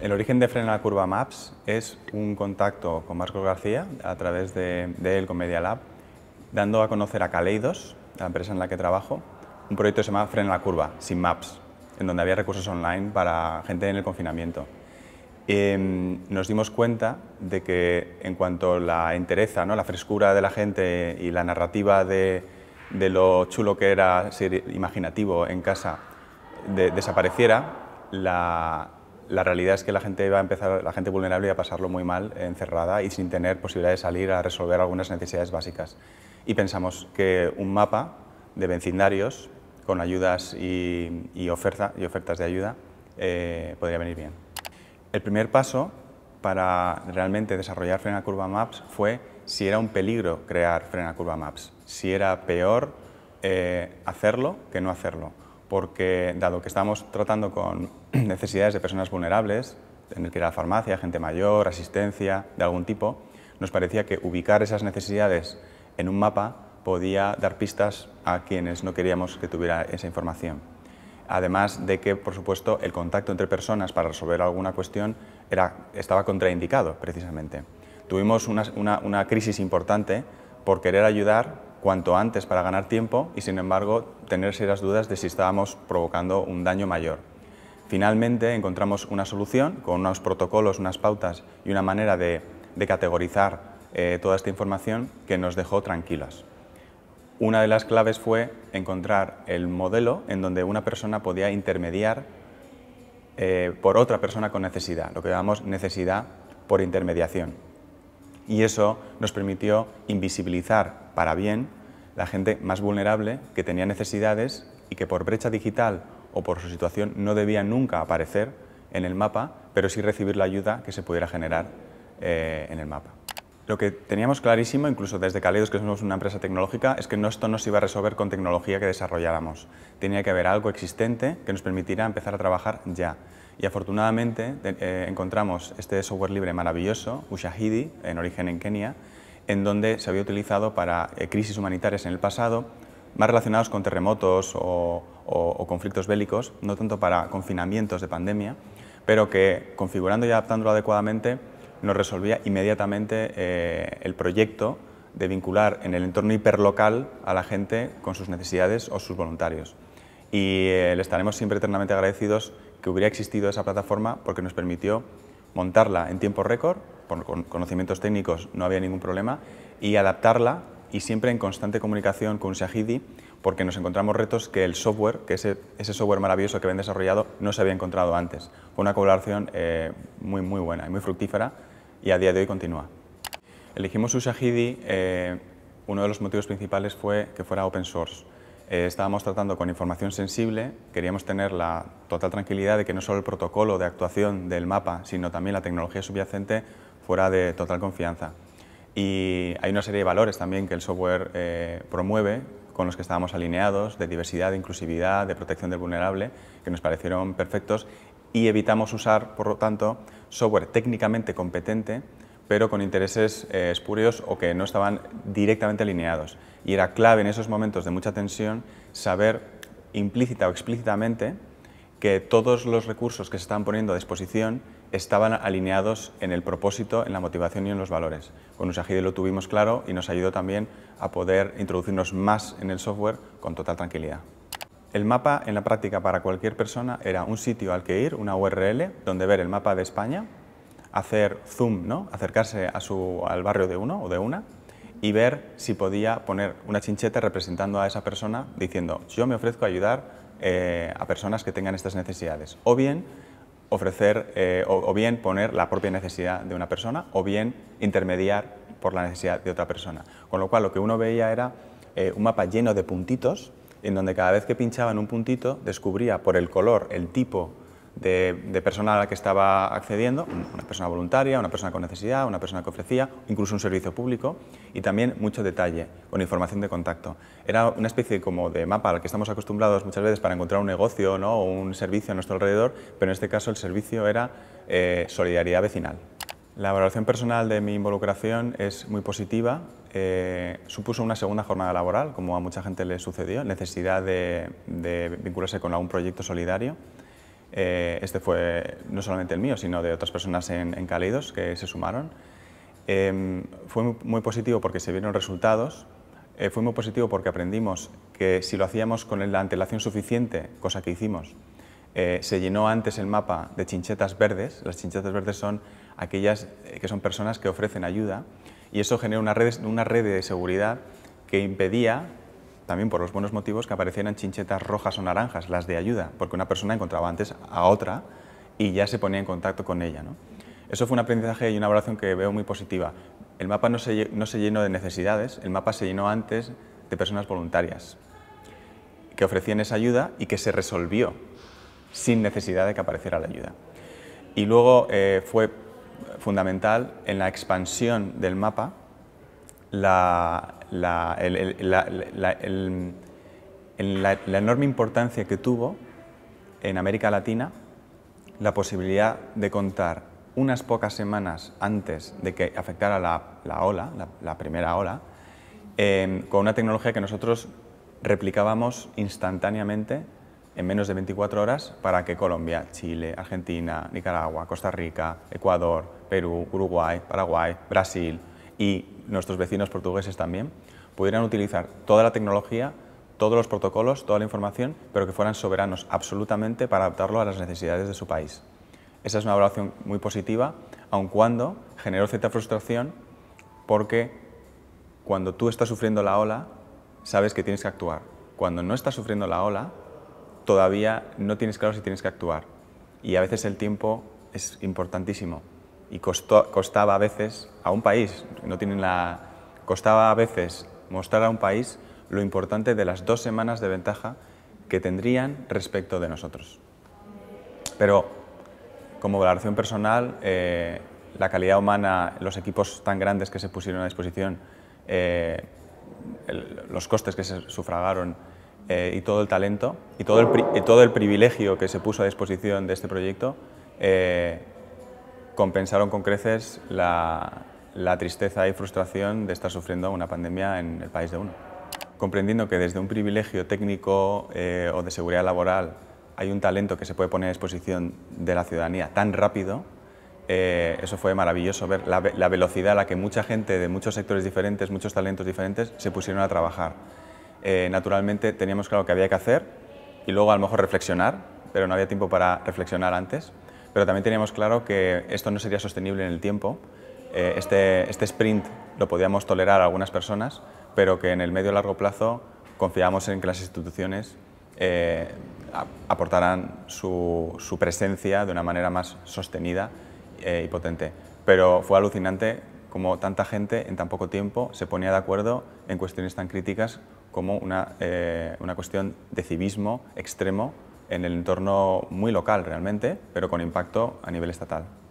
El origen de Frena la Curva Maps es un contacto con Marcos García a través de, él con Media Lab, dando a conocer a Caleidos, la empresa en la que trabajo, un proyecto que se llama Frena la Curva, sin Maps, en donde había recursos online para gente en el confinamiento. Em, nos dimos cuenta de que en cuanto la entereza, ¿no? la frescura de la gente y la narrativa de, lo chulo que era ser imaginativo en casa desapareciera, la, la realidad es que la gente va a empezar, la gente vulnerable iba a pasarlo muy mal encerrada y sin tener posibilidad de salir a resolver algunas necesidades básicas. Y pensamos que un mapa de vecindarios con ayudas y, oferta, y ofertas de ayuda eh, podría venir bien. El primer paso para realmente desarrollar Frena Curva Maps fue si era un peligro crear Frena Curva Maps, si era peor eh, hacerlo que no hacerlo, porque dado que estamos tratando con necesidades de personas vulnerables, en el que era la farmacia, gente mayor, asistencia de algún tipo, nos parecía que ubicar esas necesidades en un mapa podía dar pistas a quienes no queríamos que tuviera esa información. Además de que, por supuesto, el contacto entre personas para resolver alguna cuestión era, estaba contraindicado, precisamente. Tuvimos una, una crisis importante por querer ayudar cuanto antes para ganar tiempo y, sin embargo, tener serias dudas de si estábamos provocando un daño mayor. Finalmente encontramos una solución con unos protocolos, unas pautas y una manera de, categorizar eh, toda esta información que nos dejó tranquilas. Una de las claves fue encontrar el modelo en donde una persona podía intermediar eh, por otra persona con necesidad, lo que llamamos necesidad por intermediación. Y eso nos permitió invisibilizar para bien la gente más vulnerable que tenía necesidades y que por brecha digital o por su situación no debía nunca aparecer en el mapa, pero sí recibir la ayuda que se pudiera generar eh, en el mapa. Lo que teníamos clarísimo, incluso desde Caleidos, que somos una empresa tecnológica, es que no, esto no se iba a resolver con tecnología que desarrolláramos. Tenía que haber algo existente que nos permitiera empezar a trabajar ya. Y afortunadamente eh, encontramos este software libre maravilloso, Ushahidi, en origen en Kenia, en donde se había utilizado para eh, crisis humanitarias en el pasado, más relacionados con terremotos o, o, conflictos bélicos, no tanto para confinamientos de pandemia, pero que configurando y adaptándolo adecuadamente nos resolvía inmediatamente eh, el proyecto de vincular en el entorno hiperlocal a la gente con sus necesidades o sus voluntarios. Y eh, le estaremos siempre eternamente agradecidos que hubiera existido esa plataforma porque nos permitió montarla en tiempo récord, con conocimientos técnicos no había ningún problema, y adaptarla y siempre en constante comunicación con sahidi porque nos encontramos retos que el software, que ese, ese software maravilloso que habían desarrollado, no se había encontrado antes. Fue una colaboración eh, muy, muy buena y muy fructífera y a día de hoy continúa. Elegimos Usahidi, eh, uno de los motivos principales fue que fuera open source. Eh, estábamos tratando con información sensible, queríamos tener la total tranquilidad de que no solo el protocolo de actuación del mapa, sino también la tecnología subyacente fuera de total confianza. Y hay una serie de valores también que el software promueve, con los que estábamos alineados, de diversidad, de inclusividad, de protección del vulnerable, que nos parecieron perfectos y evitamos usar, por lo tanto, software técnicamente competente, pero con intereses eh, espurios o que no estaban directamente alineados. Y era clave en esos momentos de mucha tensión saber implícita o explícitamente que todos los recursos que se estaban poniendo a disposición estaban alineados en el propósito, en la motivación y en los valores. Con Usagide lo tuvimos claro y nos ayudó también a poder introducirnos más en el software con total tranquilidad. El mapa en la práctica para cualquier persona era un sitio al que ir, una URL, donde ver el mapa de España, hacer zoom, ¿no? acercarse al barrio de uno o de una y ver si podía poner una chincheta representando a esa persona diciendo yo me ofrezco a ayudar eh, a personas que tengan estas necesidades. O bien ofrecer eh, o, bien poner la propia necesidad de una persona o bien intermediar por la necesidad de otra persona. Con lo cual lo que uno veía era eh, un mapa lleno de puntitos en donde cada vez que pinchaba en un puntito descubría por el color, el tipo de, persona a la que estaba accediendo, una persona voluntaria, una persona con necesidad, una persona que ofrecía, incluso un servicio público, y también mucho detalle, con información de contacto. Era una especie como de mapa al que estamos acostumbrados muchas veces para encontrar un negocio ¿no? o un servicio a nuestro alrededor, pero en este caso el servicio era eh, solidaridad vecinal. La valoración personal de mi involucración es muy positiva. Eh, supuso una segunda jornada laboral, como a mucha gente le sucedió, necesidad de, de vincularse con algún proyecto solidario. Eh, este fue no solamente el mío, sino de otras personas en, en Caleidos que se sumaron. Em, fue muy, positivo porque se vieron resultados, eh, fue muy positivo porque aprendimos que si lo hacíamos con la antelación suficiente, cosa que hicimos, eh, se llenó antes el mapa de chinchetas verdes. Las chinchetas verdes son aquellas que son personas que ofrecen ayuda y eso genera una red, una red de seguridad que impedía también por los buenos motivos que aparecieran chinchetas rojas o naranjas, las de ayuda, porque una persona encontraba antes a otra y ya se ponía en contacto con ella. Eso fue un aprendizaje y una evaluación que veo muy positiva. El mapa no se, no se llenó de necesidades, el mapa se llenó antes de personas voluntarias que ofrecían esa ayuda y que se resolvió sin necesidad de que apareciera la ayuda. Y luego eh, fue fundamental en la expansión del mapa la, la, enorme importancia que tuvo en América Latina la posibilidad de contar unas pocas semanas antes de que afectara la, ola, la, primera ola, em, con una tecnología que nosotros replicábamos instantáneamente en menos de 24 horas para que Colombia, Chile, Argentina, Nicaragua, Costa Rica, Ecuador, Perú, Uruguay, Paraguay, Brasil, y nuestros vecinos portugueses también, pudieran utilizar toda la tecnología, todos los protocolos, toda la información, pero que fueran soberanos absolutamente para adaptarlo a las necesidades de su país. Esa es una evaluación muy positiva, aun cuando generó cierta frustración porque cuando tú estás sufriendo la ola, sabes que tienes que actuar. Cuando no estás sufriendo la ola, todavía no tienes claro si tienes que actuar. Y a veces el tiempo es importantísimo y costó, costaba a veces a un país, no tienen la, costaba a veces mostrar a un país lo importante de las dos semanas de ventaja que tendrían respecto de nosotros. Pero como valoración personal, eh, la calidad humana, los equipos tan grandes que se pusieron a disposición, eh, los costes que se sufragaron eh, y todo el talento y todo el, todo el privilegio que se puso a disposición de este proyecto, compensaron con creces la, tristeza y frustración de estar sufriendo una pandemia en el país de uno. Comprendiendo que desde un privilegio técnico eh, o de seguridad laboral hay un talento que se puede poner a disposición de la ciudadanía tan rápido, eh, eso fue maravilloso ver la, velocidad a la que mucha gente de muchos sectores diferentes, muchos talentos diferentes, se pusieron a trabajar. Eh, naturalmente teníamos claro que había que hacer y luego a lo mejor reflexionar, pero no había tiempo para reflexionar antes pero también teníamos claro que esto no sería sostenible en el tiempo. Eh, este, este sprint lo podíamos tolerar a algunas personas, pero que en el medio y largo plazo confiábamos en que las instituciones eh, aportarán su, presencia de una manera más sostenida eh, y potente. Pero fue alucinante cómo tanta gente en tan poco tiempo se ponía de acuerdo en cuestiones tan críticas como una, una cuestión de civismo extremo en el entorno muy local realmente, pero con impacto a nivel estatal.